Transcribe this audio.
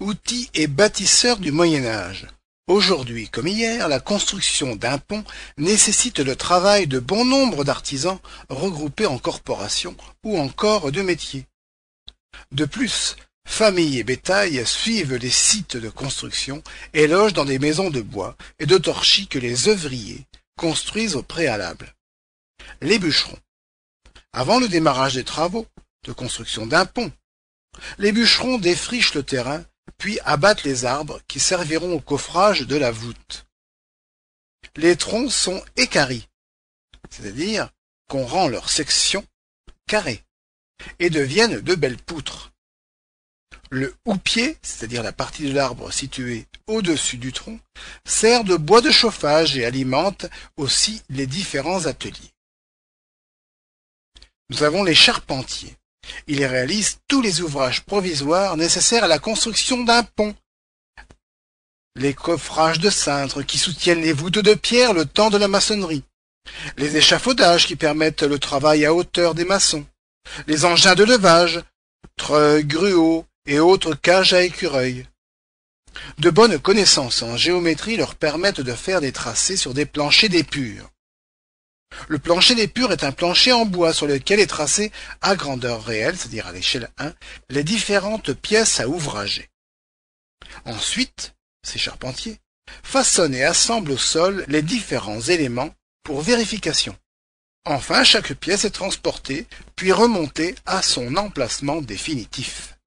outils et bâtisseurs du Moyen Âge. Aujourd'hui comme hier, la construction d'un pont nécessite le travail de bon nombre d'artisans regroupés en corporations ou en corps de métiers. De plus, familles et bétail suivent les sites de construction et logent dans des maisons de bois et de torchis que les œuvriers construisent au préalable. Les bûcherons. Avant le démarrage des travaux de construction d'un pont, les bûcherons défrichent le terrain puis abattent les arbres qui serviront au coffrage de la voûte. Les troncs sont écaris, c'est-à-dire qu'on rend leur section carrée, et deviennent de belles poutres. Le houppier, c'est-à-dire la partie de l'arbre située au-dessus du tronc, sert de bois de chauffage et alimente aussi les différents ateliers. Nous avons les charpentiers. Il réalise tous les ouvrages provisoires nécessaires à la construction d'un pont, les coffrages de cintres qui soutiennent les voûtes de pierre le temps de la maçonnerie, les échafaudages qui permettent le travail à hauteur des maçons, les engins de levage, treuils, gruaux et autres cages à écureuils. De bonnes connaissances en géométrie leur permettent de faire des tracés sur des planchers d'épure. Le plancher des purs est un plancher en bois sur lequel est tracé à grandeur réelle, c'est-à-dire à, à l'échelle 1, les différentes pièces à ouvrager. Ensuite, ces charpentiers façonnent et assemblent au sol les différents éléments pour vérification. Enfin, chaque pièce est transportée puis remontée à son emplacement définitif.